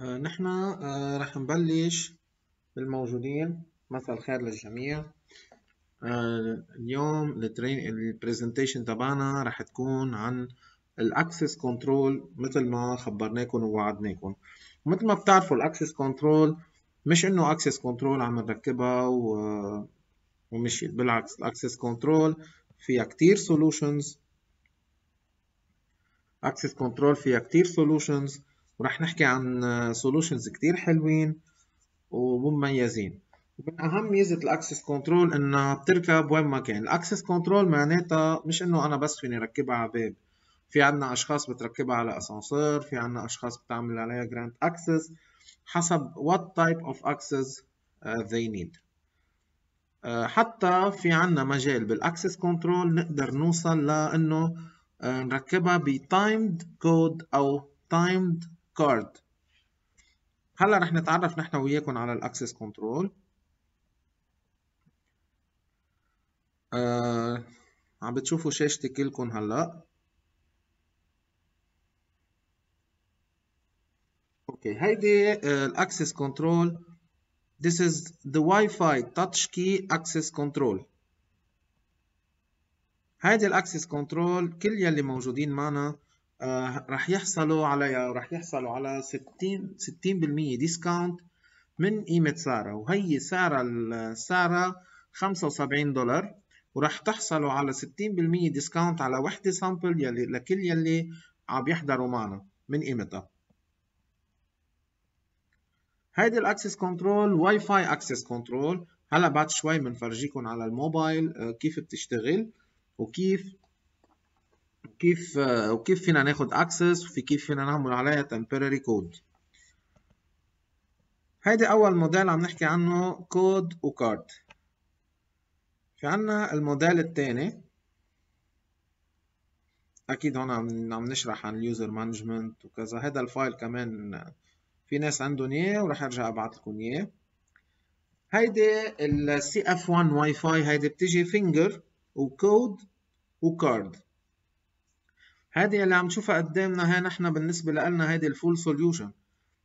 آه، نحن آه، رح نبلش بالموجودين مساء الخير للجميع آه، اليوم البرزنتيشن تبعنا رح تكون عن الاكسس كنترول مثل ما خبرناكم ووعدناكم مثل ما بتعرفوا الاكسس كنترول مش انه اكسس كنترول عم نركبها ومشيت بالعكس الاكسس كنترول فيها كتير سولوشنز اكسس كنترول فيها كتير سولوشنز ورح نحكي عن سولوشنز كتير حلوين ومميزين من اهم ميزه الاكسس كنترول انها بتركب وين ما كان الاكسس كنترول معناتها مش انه انا بس فيني ركبها على باب في عنا اشخاص بتركبها على اسانسير في عنا اشخاص بتعمل عليها جراند اكسس حسب what type of access uh, they need uh, حتى في عنا مجال بالاكسس كنترول نقدر نوصل لانه uh, نركبها ب timed code او timed كارد هلا رح نتعرف نحن وياكم على الاكسس كنترول آه عم بتشوفوا شاشتي كلكم هلا اوكي هيدي آه، الاكسس كنترول This is the Wi-Fi touch key access control هيدي الاكسس كنترول كل يلي موجودين معنا آه، رح راح يحصلوا على راح يحصلوا على 60 60% ديسكاونت من قيمة سارة وهي سارة السارة 75 دولار وراح تحصلوا على 60% ديسكاونت على وحدة سامبل يلي لكل يلي عم يحضروا معنا من قيمتها هيدي الاكسس كنترول واي فاي اكسس كنترول هلا بعد شوي بنفرجيكم على الموبايل آه، كيف بتشتغل وكيف كيف وكيف فينا ناخد اكسس وفي كيف فينا نعمل عليها temporary كود هيدي اول موديل عم نحكي عنه كود وكارد في عنا الموديل الثاني اكيد هون عم نشرح عن اليوزر مانجمنت وكذا هذا الفايل كمان في ناس عندهم اياه وراح ارجع ابعث لكم اياه هيدي السي اف 1 واي فاي هيدي بتيجي فينجر وكود وكارد هذه اللي عم تشوفها قدامنا هي نحن بالنسبة لنا هيدي الفول سوليوشن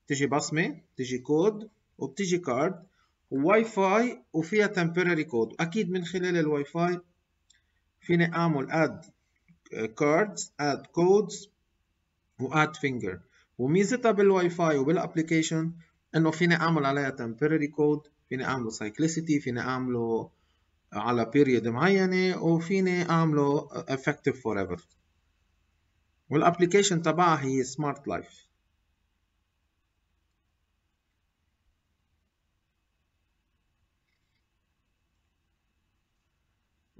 بتجي بصمة بتجي كود وبتجي كارد واي فاي وفيها تمبرري كود أكيد من خلال الواي فاي فيني أعمل add uh, cards add codes و add finger وميزتها بالواي فاي وبالابلكيشن إنه فيني أعمل عليها تمبرري كود فيني أعمله cyclicity فيني أعمله على بيريود معينة وفيني أعمله effective forever والابلكيشن تبعها هي سمارت لايف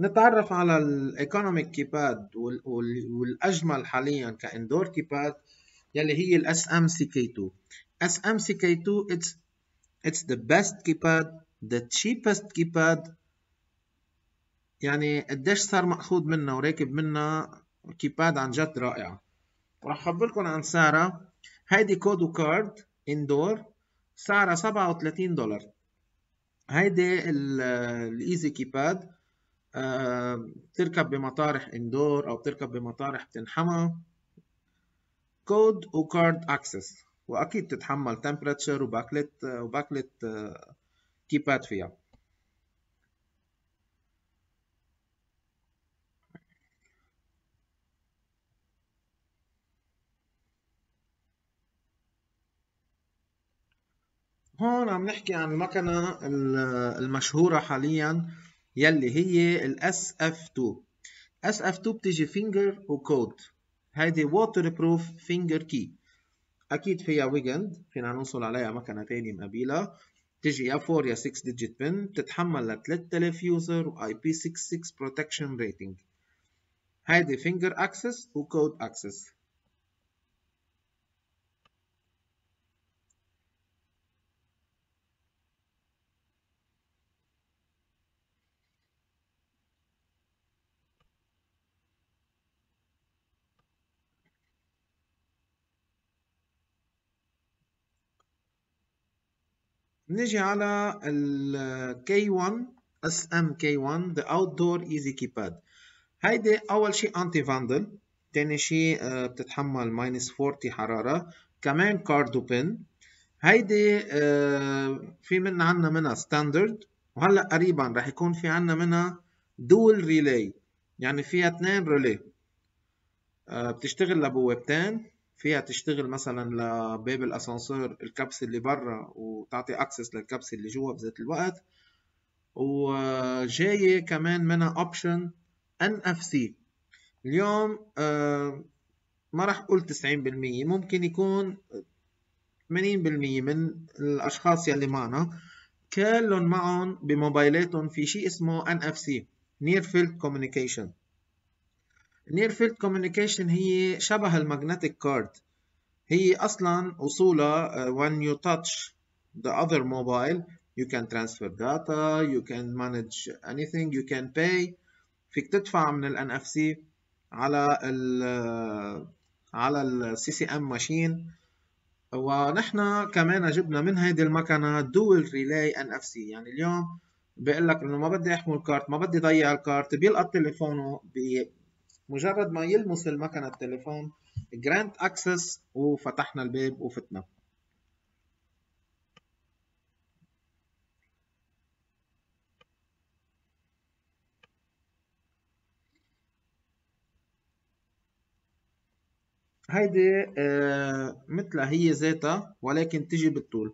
نتعرف على الايكونوميك كيباد والاجمل حاليا كاندور كيباد يلي هي الاس ام سي كي 2 اس ام سي كي 2 اتس اتس ذا بيست كيباد ذا تشيبست كيباد يعني قديش صار مأخوذ منا وراكب منا والكيباد عن جد رائعه وراح خبركم عن سعرها هيدي كودو كارد اندور سعرها 37 دولار هيدي الايزي كيباد آه، بتركب بمطارح اندور او بتركب بمطارح بتنحمى كود وكارد اكسس واكيد بتتحمل تمبرتشر وباكلت وباكلت كيباد آه، فيها هون عم نحكي عن المكنة المشهورة حاليا يلي هي ال sf 2 sf 2 بتيجي و وكود هيدي waterproof finger key اكيد فيها ويجند فينا نوصل عليها مكنة تانية مقابلة تيجي يا 4 يا 6 ديجيت بن بتتحمل ل 3000 يوزر و ip 66 protection rating هيدي access و وكود access نجي على ال K1 SMK1 The Outdoor Easy Keypad هيدي أول شيء أنتي فاندل تاني شيء آه، بتتحمل ماينس 40 حرارة كمان كاردو بن هيدي آه، في من عنا منها ستاندرد وهلا قريبا رح يكون في عنا منها دول ريلي يعني فيها اثنين ريلي آه، بتشتغل لبوابتين فيها تشتغل مثلا لباب الاسانسير الكبس اللي برا وتعطي اكسس للكبس اللي جوا بذات الوقت وجاية كمان منها اوبشن ان اف سي اليوم آه، ما راح اقول 90% ممكن يكون 80% من الاشخاص يلي معنا كلهم معهم بموبايلاتهم في شيء اسمه ان اف سي نير فيلد كوميونيكيشن النير فيلد كوميونيكيشن هي شبه الماجنتيك كارد هي أصلا أصولها uh, when you touch the other mobile you can transfer data you can manage anything you can pay فيك تدفع من ال NFC على ال uh, على ال CCM ماشين ونحن كمان جبنا من هيدي المكنه دول ريلاي ان اف سي يعني اليوم بيقول لك انه ما بدي احمل كارت ما بدي ضيع الكارت بيلقى تليفونه مجرد ما يلمس المكنة التليفون جراند اكسس وفتحنا الباب وفتنا هيدي آه، مثلها هي ذاتها ولكن تجي بالطول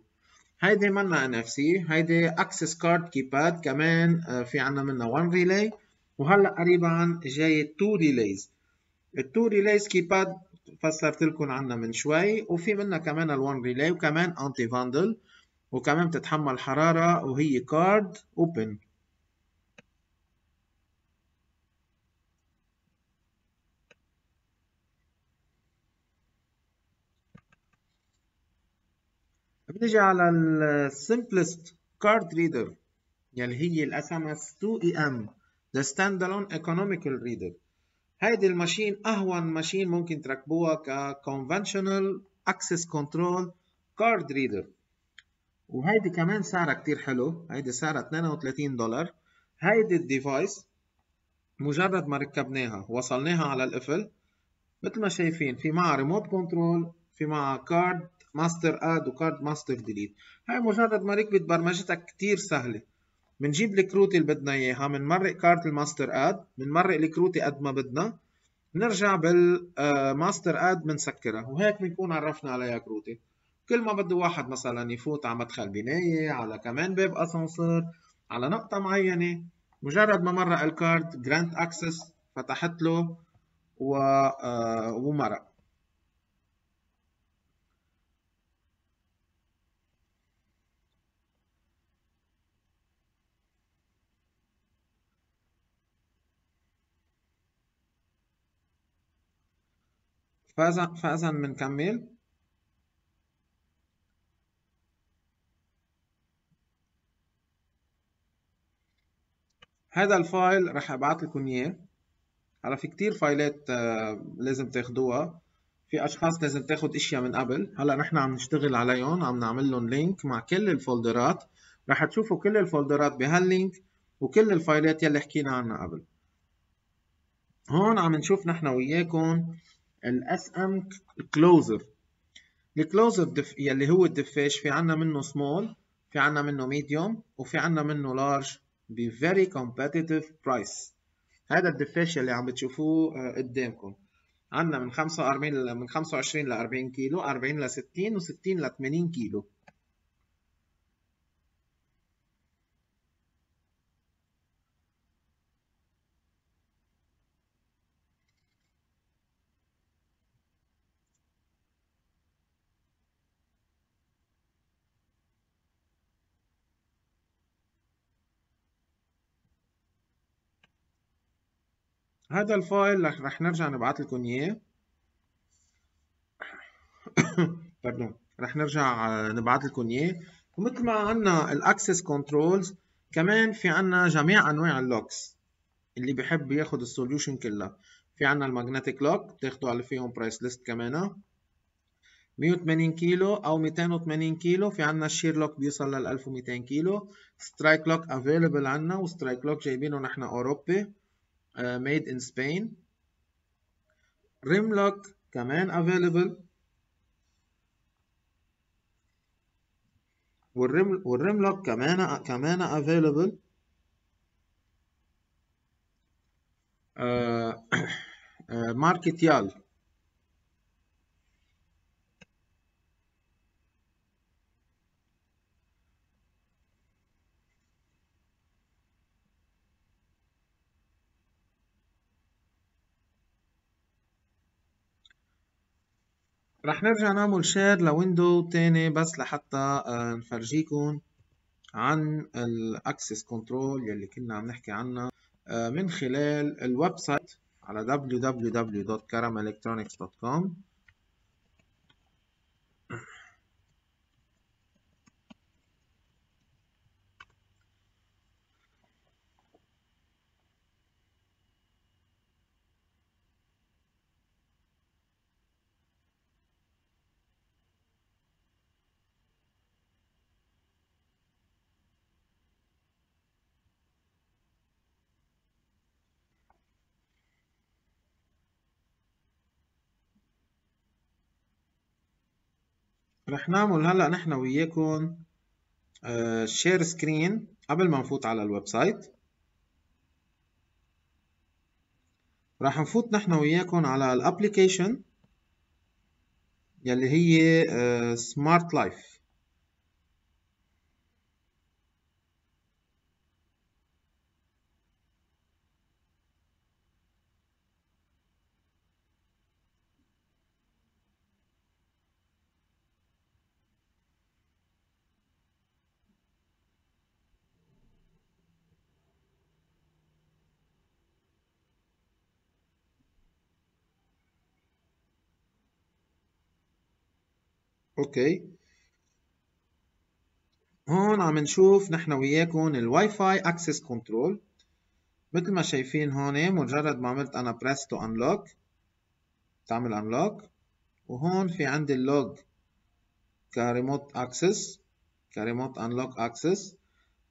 هيدي منا ان اف سي هيدي اكسس كارد كيباد كمان آه، في عنا منها 1 ريلي وهلا قريبا جاي التو ريليز التو ريليز كيباد فسرت لكم عنها من شوي وفي منها كمان الوان ريلاي وكمان انتي فاندل وكمان بتتحمل حرارة وهي كارد اوبن بنيجي على السمبلست كارد ريدر يلي هي الاس ام اس 2 اي ام ذا ستاند الون ايكونوميكال ريدر هيدي الماشين اهون ماشين ممكن تركبوها conventional اكسس كنترول كارد ريدر وهيدي كمان سعرها كتير حلو هيدي سعرها 32 دولار هيدي الديفايس مجرد ما ركبناها وصلناها على القفل مثل ما شايفين في معها ريموت كنترول في معها كارد ماستر اد وكارد ماستر ديليت هاي مجرد ما ركبت برمجتها كتير سهله بنجيب الكروت اللي بدنا اياها بنمرق كارت الماستر اد بنمرق الكروت قد ما بدنا بنرجع بالماستر آه، اد بنسكرها وهيك بنكون عرفنا عليها كروتي كل ما بده واحد مثلا يفوت على مدخل بنايه على كمان باب اسانسير على نقطه معينه مجرد ما مرق الكارد جراند اكسس فتحت له و... آه، ومرق فإذا فإذا بنكمل هذا الفايل رح ابعث لكم اياه هلا في كتير فايلات آه، لازم تاخدوها في اشخاص لازم تاخد اشياء من قبل هلا نحن عم نشتغل عليهم عم نعمل لهم لينك مع كل الفولدرات رح تشوفوا كل الفولدرات بهاللينك وكل الفايلات يلي حكينا عنها قبل هون عم نشوف نحن وياكم الاس ام كلوزر الكلوزر يلي هو الدفاش في عنا منه سمول في عنا منه ميديوم وفي عنا منه لارج ب very competitive price هذا الدفاش يلي عم بتشوفوه آه، قدامكم عنا من 45 من 25 ل 40 كيلو 40 ل 60 و60 ل 80 كيلو هذا الفايل رح نرجع نبعث لكم اياه بردون طيب، نعم. رح نرجع آه، نبعث لكم اياه ومثل ما عنا الاكسس كنترولز كمان في عنا جميع انواع اللوكس اللي بحب ياخذ السوليوشن كلها في عنا الماجنتيك لوك بتاخذوا على فيهم برايس ليست كمان 180 كيلو او 280 كيلو في عنا الشير لوك بيوصل لل 1200 كيلو سترايك لوك افيلبل عنا وسترايك لوك جايبينه نحن اوروبي ميد ان سبين Rimlock كمان افيلبل والريم كمان كمان افيلبل آه، آه، ماركت يال رح نرجع نعمل شير لويندو تاني بس لحتى آه، نفرجيكم عن الاكسس كنترول يلي كنا عم نحكي عنها آه، من خلال الويب سايت على www.caramelectronics.com رح نعمل هلا نحن وياكم شير آه، سكرين قبل ما نفوت على الويب سايت رح نفوت نحن وياكم على الابلكيشن يلي هي سمارت آه، لايف اوكي هون عم نشوف نحن وياكم الواي فاي اكسس كنترول مثل ما شايفين هون مجرد ما عملت انا بريس تو انلوك بتعمل انلوك وهون في عندي اللوج كريموت اكسس كريموت انلوك اكسس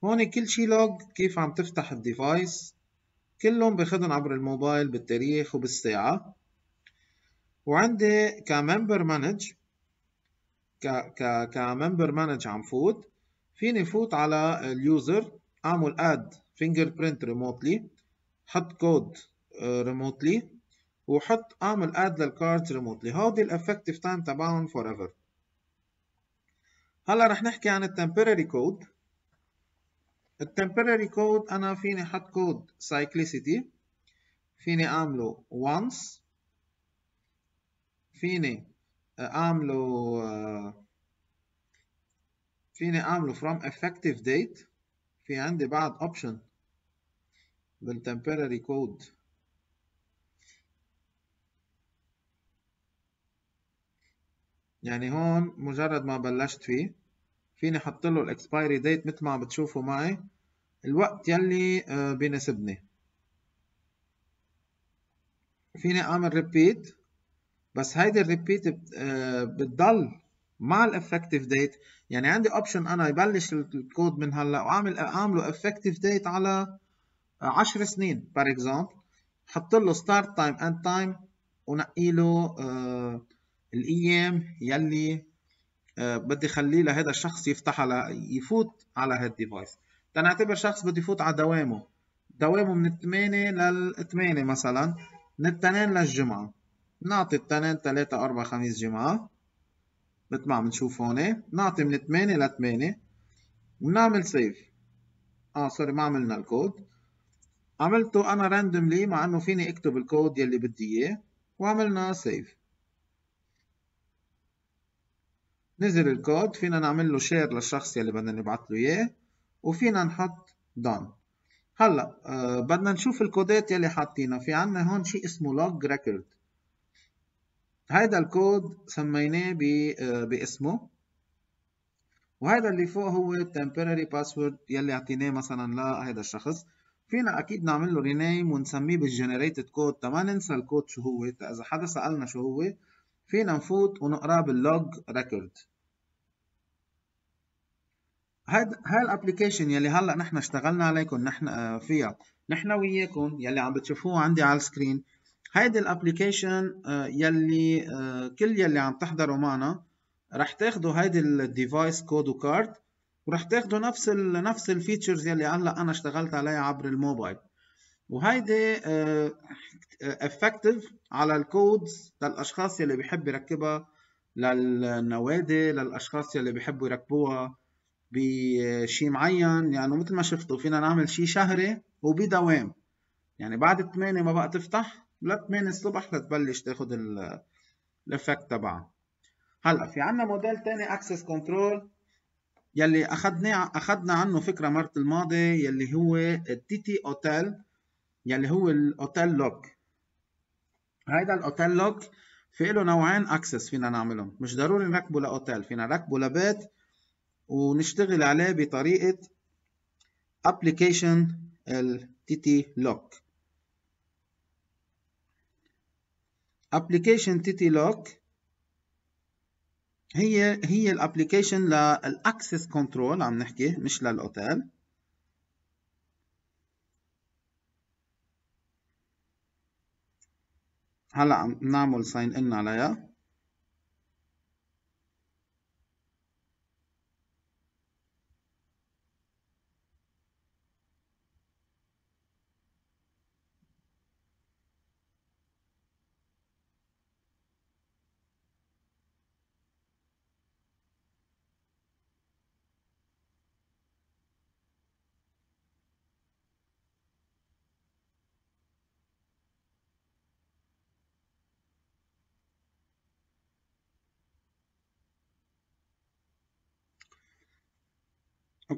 هون كل شي لوج كيف عم تفتح الديفايس كلهم باخدن عبر الموبايل بالتاريخ وبالساعة وعندي كممبر مانج ك ك كممبر مانج عم فوت فيني فوت على اليوزر اعمل اد فينجر ريموتلي حط كود ريموتلي آه، وحط اعمل اد للكارت ريموتلي هودي الافكتيف تايم تبعهم فور ايفر هلا رح نحكي عن التمبرري كود التمبرري كود انا فيني حط كود سايكليسيتي فيني اعمله once فيني اعمله آه، فيني اعمله from effective date في عندي بعد option temporary code يعني هون مجرد ما بلشت فيه فيني احط له الاكسبايري ديت مثل ما عم بتشوفوا معي الوقت يلي آه، بيناسبني فيني اعمل ريبيت بس هيدي الريبيت آه، بتضل مع الافكتيف ديت يعني عندي اوبشن انا يبلش الكود من هلا واعمل اعمله افكتيف ديت على 10 سنين بار اكزامبل حط له ستارت تايم اند تايم ونقي له آه، الايام يلي آه، بدي خليه لهذا الشخص يفتح على يفوت على هالديفايس تنعتبر شخص بده يفوت على دوامه دوامه من 8 لل 8 مثلا من التنين للجمعه نعطي التنين تلاتة أربعة خميس جمعة مثل ما عم نشوف هون نعطي من تمانية لتمانية ونعمل سيف اه سوري ما عملنا الكود عملته انا راندوملي مع انه فيني اكتب الكود يلي بدي اياه وعملنا سيف نزل الكود فينا نعمل له شير للشخص يلي بدنا نبعث له اياه وفينا نحط دون هلا أه بدنا نشوف الكودات يلي حاطينها في عنا هون شيء اسمه لوج ريكورد هذا الكود سميناه آه، باسمه وهذا اللي فوق هو temporary password يلي اعطيناه مثلا لهذا الشخص فينا اكيد نعمل له رينيم ونسميه بالجنريتد كود تما ننسى الكود شو هو اذا حدا سالنا شو هو فينا نفوت ونقراه باللوج ريكورد هاد هاي الابلكيشن يلي هلا نحن اشتغلنا عليكم نحن آه، فيها نحن وياكم يلي عم بتشوفوه عندي على السكرين هيدي الابلكيشن آه، يلي آه، كل يلي عم تحضروا معنا رح تاخدوا هيدي الديفايس كود وكارد ورح تاخدوا نفس الـ نفس الفيتشرز يلي هلا انا اشتغلت عليها عبر الموبايل وهيدي افكتيف آه، على الكودز للاشخاص يلي بيحب يركبها للنوادي للاشخاص يلي بيحبوا يركبوها بشي معين يعني مثل ما شفتوا فينا نعمل شي شهري وبدوام يعني بعد الثمانية ما بقى تفتح لا 8 الصبح لتبلش تاخد الافكت تبعها هلا في عنا موديل تاني اكسس كنترول يلي اخدنا اخدنا عنه فكره مرة الماضي يلي هو التي تي اوتيل يلي هو الاوتيل لوك هيدا الاوتيل لوك في له نوعين اكسس فينا نعملهم مش ضروري نركبه لاوتيل فينا نركبه لبيت ونشتغل عليه بطريقه ابلكيشن التي تي لوك ابلكيشن تيتي لوك هي هي الابلكيشن للاكسس كنترول عم نحكي مش للاوتيل هلا عم نعمل ساين ان عليها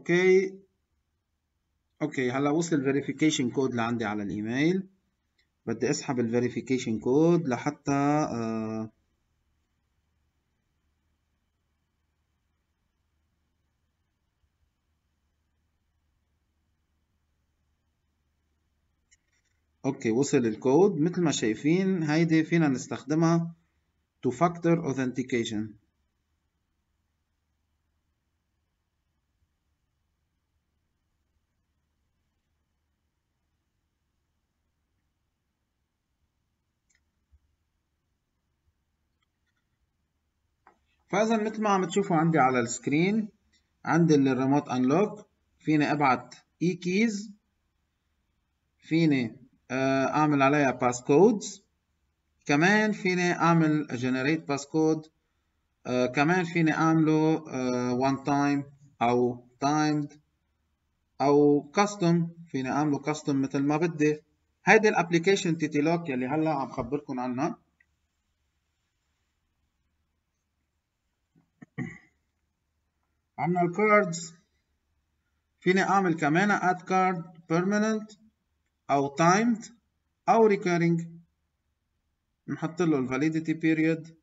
اوكي اوكي هلا وصل الفيريفيكيشن كود لعندي على الايميل بدي اسحب الفيريفيكيشن كود لحتى آه، اوكي وصل الكود مثل ما شايفين هيدي فينا نستخدمها تو factor authentication فاذا مثل ما عم تشوفوا عندي على السكرين عندي الريموت انلوك فيني ابعت اي كيز فيني آه، اعمل عليها باس كودز كمان فيني اعمل جنريت باس كود كمان فيني اعمله وان آه، تايم او تايمد او كاستم فيني اعمله كاستم مثل ما بدي هيدي الابلكيشن تيتي لوك يلي هلا عم خبركم عنها عملنا الكاردز فيني اعمل كمان اد كارد بيرمننت او تايمد او ريكيرنج نحط له الفاليديتي بيريود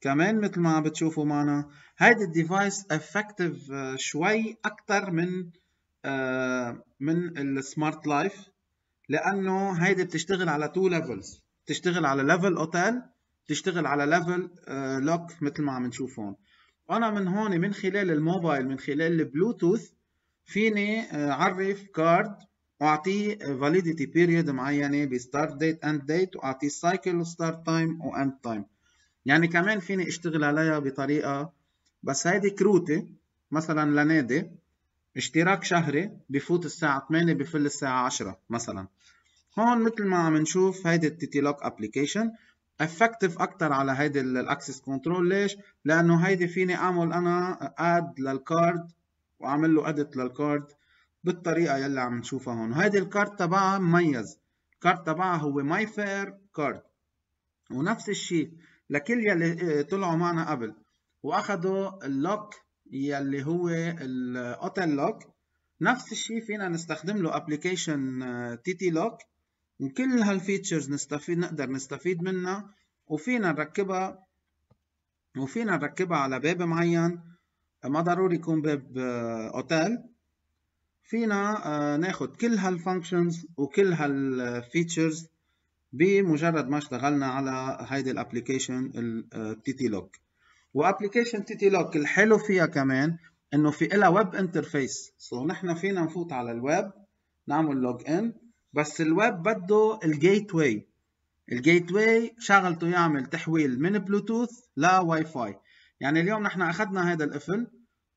كمان مثل ما بتشوفوا معنا هيدي الديفايس افكتيف آه، شوي اكثر من آه، من السمارت لايف لانه هيدي بتشتغل على تو ليفلز بتشتغل على ليفل اوتيل بتشتغل على ليفل لوك آه، مثل ما عم نشوف هون انا من هون من خلال الموبايل من خلال البلوتوث فيني آه، اعرف كارد واعطيه فاليديتي بيريد معينه بستارت ديت اند ديت واعطيه سايكل وستارت تايم واند تايم يعني كمان فيني اشتغل عليها بطريقه بس هيدي كروتي مثلا لنادي اشتراك شهري بفوت الساعه 8 بفل الساعه 10 مثلا هون مثل ما عم نشوف هيدي التيتي لوك ابلكيشن افكتيف اكتر على هيدي الاكسس كنترول ليش؟ لانه هيدي فيني اعمل انا اد للكارد واعمل له اديت للكارد بالطريقه يلي عم نشوفها هون وهيدي الكارد تبعها مميز الكارد تبعها هو ماي فير كارد ونفس الشيء لكل يلي آه، طلعوا معنا قبل واخذوا اللوك يلي هو الاوتيل لوك نفس الشيء فينا نستخدم له ابلكيشن تي تي لوك كل هالفيتشرز نستفيد نقدر نستفيد منها وفينا نركبها وفينا نركبها على باب معين ما ضروري يكون باب آه، اوتيل فينا آه، ناخد كل هالفانكشنز وكل هالفيتشرز بمجرد ما اشتغلنا على هيدي الابلكيشن التي آه، تي لوك وابلكيشن تي تي لوك الحلو فيها كمان انه في لها ويب انترفيس سو نحن فينا نفوت على الويب نعمل لوج ان بس الويب بده الجيت واي الجيت واي شغلته يعمل تحويل من بلوتوث لواي فاي يعني اليوم نحن اخذنا هذا القفل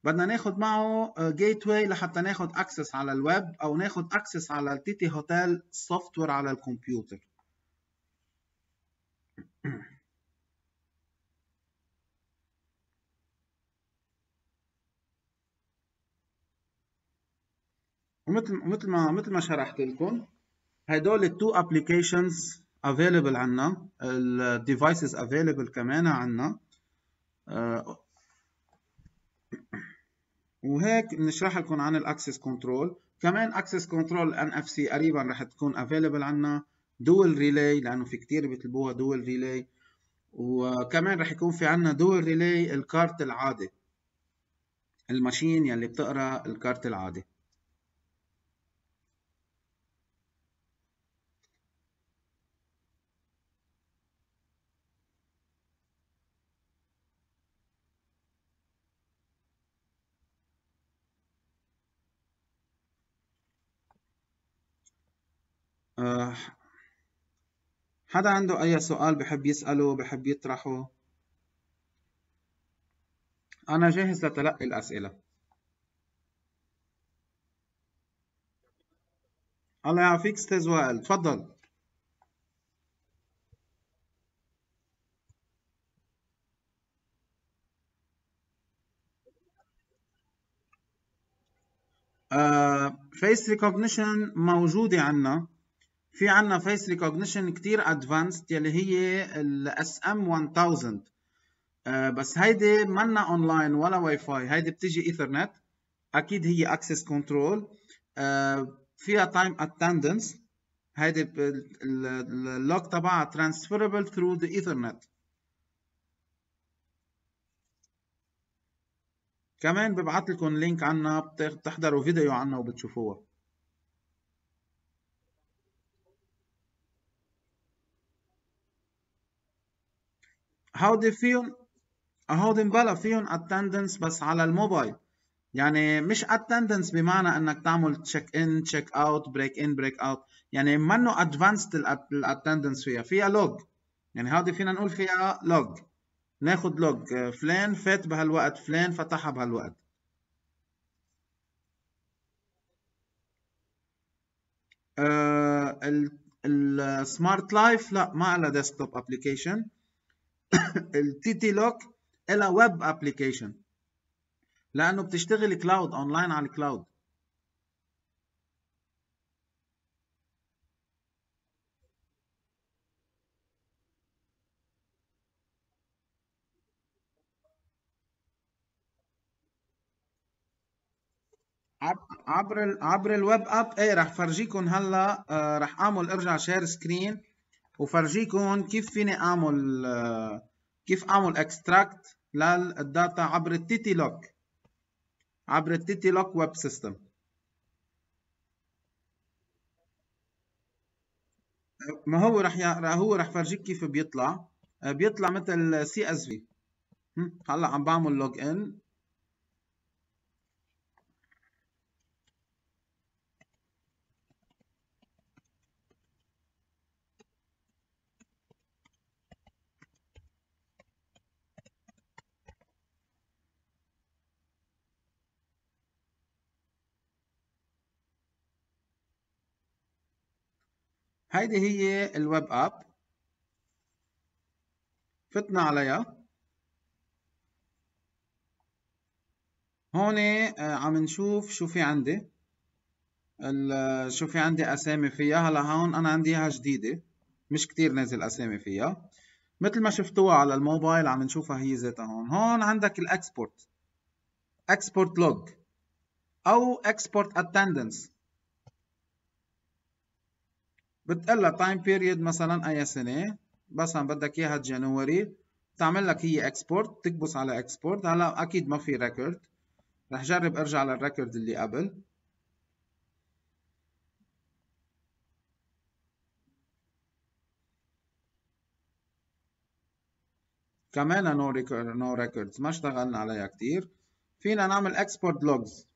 بدنا ناخذ معه جيت واي لحتى ناخذ اكسس على الويب او ناخذ اكسس على التي تي هوتيل سوفت وير على الكمبيوتر ومثل مثل ما مثل ما شرحت لكم هدول التو ابلكيشنز افيلبل عنا الديفايسز افيلبل كمان عنا آه، وهيك بنشرح لكم عن الاكسس كنترول كمان اكسس كنترول ان اف سي قريبا رح تكون افيلبل عنا دول ريلاي لانه في كتير بيطلبوها دول ريلاي وكمان رح يكون في عنا دول ريلاي الكارت العادي الماشين يلي بتقرا الكارت العادي حدا آه، عنده أي سؤال بحب يسأله بحب يطرحه أنا جاهز لتلقي الأسئلة الله يعافيك استاذ وائل تفضل فيس ريكوجنيشن موجودة عنا في عندنا فيس ريكوجنيشن كتير ادفانسد يلي هي الاس ام 1000 بس هيدي منا اونلاين ولا واي فاي هيدي بتيجي ايثرنت اكيد هي اكسس آه، كنترول فيها تايم اتندنس هيدي اللوك تبعها ترانسفيربل ثرو ذا ايثرنت كمان ببعث لكم لينك عنا بتحضروا فيديو عنا وبتشوفوها هودي فيهم هودي بلا فيهم اتندنس بس على الموبايل يعني مش اتندنس بمعنى انك تعمل تشيك ان تشيك اوت بريك ان بريك اوت يعني منه ادفانسد الاتندنس فيها فيها لوج يعني هودي فينا نقول فيها لوج ناخد لوج فلان فات بهالوقت فلان فتحها بهالوقت آه، السمارت لايف لا ما لها ديسكتوب ابلكيشن التي تي لوك الى ويب ابلكيشن لانه بتشتغل كلاود اونلاين على الكلاود عبر الـ عبر الويب اب ايه رح فرجيكم هلا آه رح اعمل ارجع شير سكرين وفرجيكم كيف فيني اعمل كيف اعمل اكستراكت للداتا عبر التيتي لوك عبر التيتي لوك ويب سيستم ما هو رح ي... هو رح فرجيك كيف بيطلع بيطلع مثل سي اس في هلا عم بعمل لوج ان هيدي هي الويب اب فتنا عليها هون آه، عم نشوف شو في عندي آه، شو في عندي اسامي فيها هلا هون انا عندي اياها جديده مش كتير نازل اسامي فيها مثل ما شفتوها على الموبايل عم نشوفها هي ذاتها هون هون عندك الاكسبورت اكسبورت لوج او اكسبورت اتندنس بتقول لها تايم بيريد مثلا اي سنه مثلا بدك اياها جانوري بتعمل لك هي اكسبورت تكبس على اكسبورت هلا اكيد ما في ريكورد رح جرب ارجع للريكورد اللي قبل كمان نو نو ريكوردز ما اشتغلنا عليها كتير فينا نعمل اكسبورت لوجز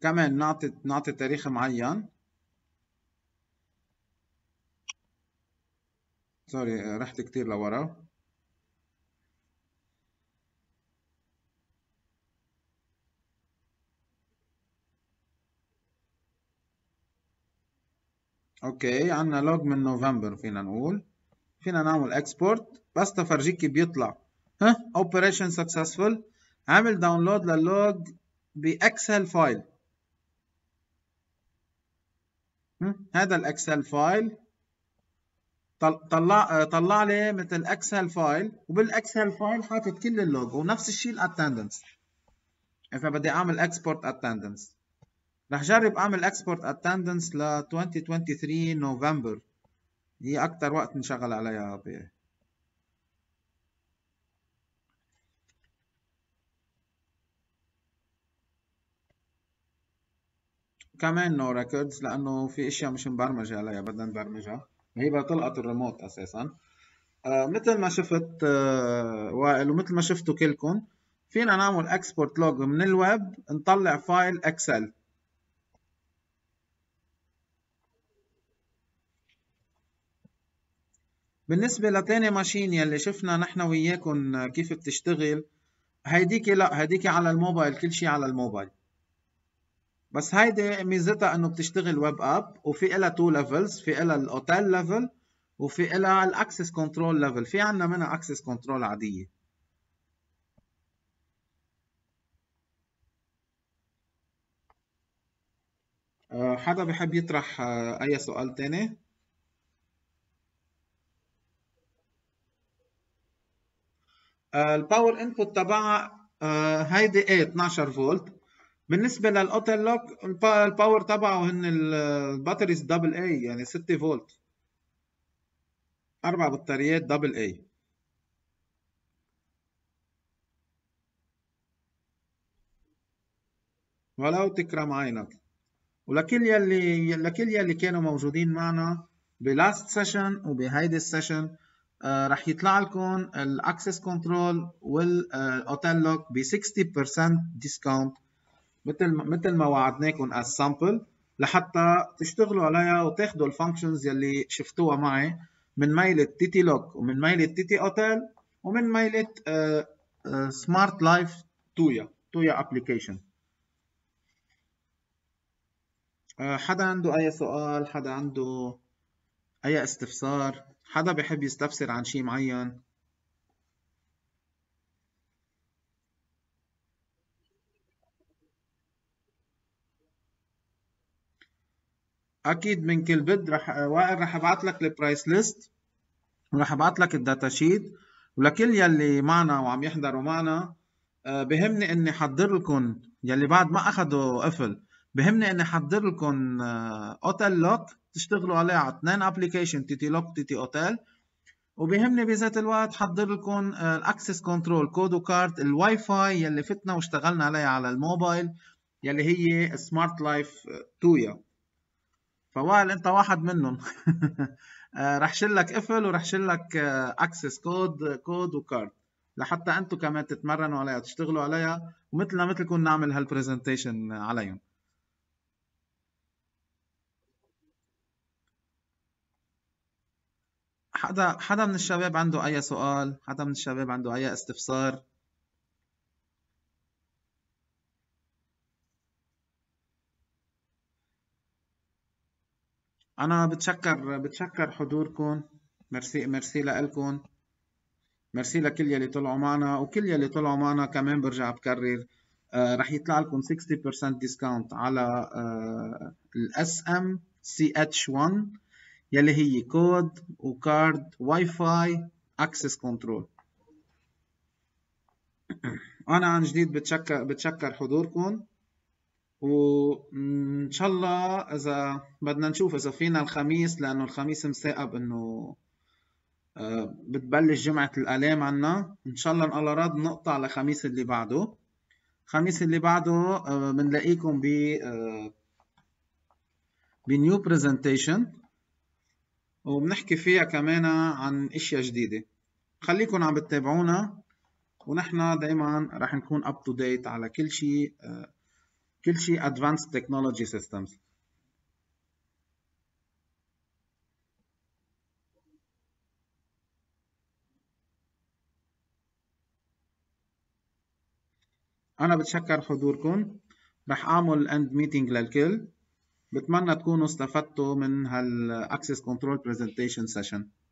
كمان نعطي نعطي تاريخ معين سوري رحت كتير لورا اوكي عندنا لوج من نوفمبر فينا نقول فينا نعمل اكسبورت بس تفرجيك كيف بيطلع ها اوبريشن سكسسفول عامل داونلود للوج باكسل فايل هذا الاكسل فايل طلع آه، طلع لي مثل اكسل فايل وبالاكسل فايل حاطط كل اللوجو ونفس الشيء الاتندنس اذا بدي اعمل اكسبورت اتندنس رح جرب اعمل اكسبورت اتندنس ل 2023 نوفمبر هي اكثر وقت نشغل عليها بي. كمان نو no ريكوردز لانه في اشياء مش مبرمجه عليها بدنا نبرمجها هي طلقت الريموت اساسا آه مثل ما شفت آه وائل ومثل ما شفتوا كلكم فينا نعمل اكسبورت لوج من الويب نطلع فايل اكسل بالنسبة لتاني ماشين يلي شفنا نحن وياكم آه، كيف بتشتغل هيديكي لا هيديكي على الموبايل كل شيء على الموبايل بس هيدي ميزتها انه بتشتغل ويب اب وفي لها تو ليفلز في لها الاوتيل ليفل وفي لها الاكسس كنترول ليفل في عندنا منها اكسس كنترول عاديه آه، حدا بحب يطرح آه، اي سؤال تاني آه، الباور انبوت تبعها هيدي ايه 12 فولت بالنسبه للاوتر لوك الباور تبعه هن الباتريز دبل اي يعني 6 فولت اربع بطاريات دبل اي ولو تكرم عينك ولكل يلي لكل يلي كانوا موجودين معنا بلاست سيشن وبهيدي السيشن آه رح يطلع لكم الاكسس كنترول والاوتيل آه، لوك ب 60% ديسكاونت مثل مثل ما وعدناكم as sample لحتى تشتغلوا عليها وتاخذوا الفانكشنز يلي شفتوها معي من ميلة تي تي لوك ومن ميلة تي تي اوتيل ومن ميلة سمارت لايف تويا تويا ابلكيشن آه، حدا عنده اي سؤال حدا عنده اي استفسار حدا بحب يستفسر عن شيء معين اكيد من كل بد رح وائل رح ابعث لك البرايس ليست ورح ابعث لك الداتا شيت ولكل يلي معنا وعم يحضروا معنا آه، بهمني اني احضر لكم يلي بعد ما اخذوا قفل بهمني اني احضر لكم اوتيل لوك تشتغلوا عليه على اثنين ابلكيشن تي تي لوك تي تي اوتيل وبهمني بذات الوقت حضر لكم الاكسس كنترول كود وكارت الواي فاي يلي فتنا واشتغلنا عليها على الموبايل يلي هي سمارت آه، لايف تويا فوائل انت واحد منهم آه، رح لك قفل ورح لك اكسس كود كود وكارد لحتى انتم كمان تتمرنوا عليها تشتغلوا عليها ومثلنا مثلكم نعمل هالبرزنتيشن عليهم حدا حدا من الشباب عنده اي سؤال حدا من الشباب عنده اي استفسار انا بتشكر بتشكر حضوركم ميرسي ميرسي لكم ميرسي لكل يلي طلعوا معنا وكل يلي طلعوا معنا كمان برجع بكرر آه، رح يطلع لكم 60% ديسكاونت على الاس ام سي اتش 1 يلي هي كود وكارد واي فاي اكسس كنترول انا عن جديد بتشكر بتشكر حضوركم وان شاء الله اذا بدنا نشوف اذا فينا الخميس لانه الخميس مثاقب انه آه، بتبلش جمعة الآلام عنا إن شاء الله إن الله راد نقطع لخميس اللي بعده خميس اللي بعده آه، بنلاقيكم ب بنيو آه، برزنتيشن وبنحكي فيها كمان عن اشياء جديدة خليكم عم بتتابعونا ونحن دايما رح نكون up to date على كل شيء كل شيء advanced technology systems أنا بتشكر حضوركم رح أعمل end meeting للكل بتمنى تكونوا استفدتوا من هال access control presentation session